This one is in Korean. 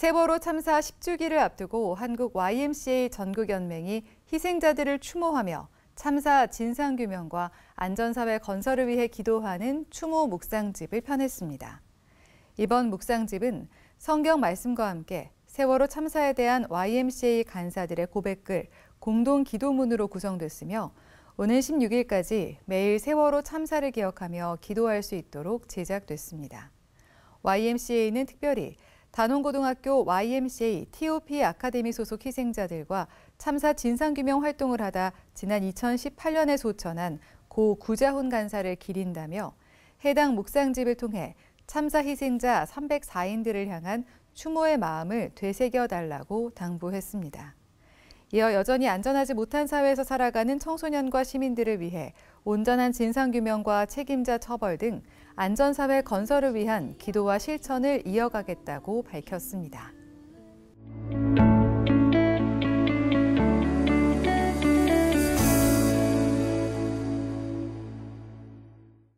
세월호 참사 10주기를 앞두고 한국 YMCA 전국연맹이 희생자들을 추모하며 참사 진상규명과 안전사회 건설을 위해 기도하는 추모 묵상집을 편했습니다 이번 묵상집은 성경 말씀과 함께 세월호 참사에 대한 YMCA 간사들의 고백글 공동 기도문으로 구성됐으며 오는 16일까지 매일 세월호 참사를 기억하며 기도할 수 있도록 제작됐습니다. YMCA는 특별히 단원고등학교 YMCA TOP 아카데미 소속 희생자들과 참사 진상규명 활동을 하다 지난 2018년에 소천한 고 구자훈 간사를 기린다며 해당 묵상집을 통해 참사 희생자 304인들을 향한 추모의 마음을 되새겨달라고 당부했습니다. 이어 여전히 안전하지 못한 사회에서 살아가는 청소년과 시민들을 위해 온전한 진상규명과 책임자 처벌 등 안전사회 건설을 위한 기도와 실천을 이어가겠다고 밝혔습니다.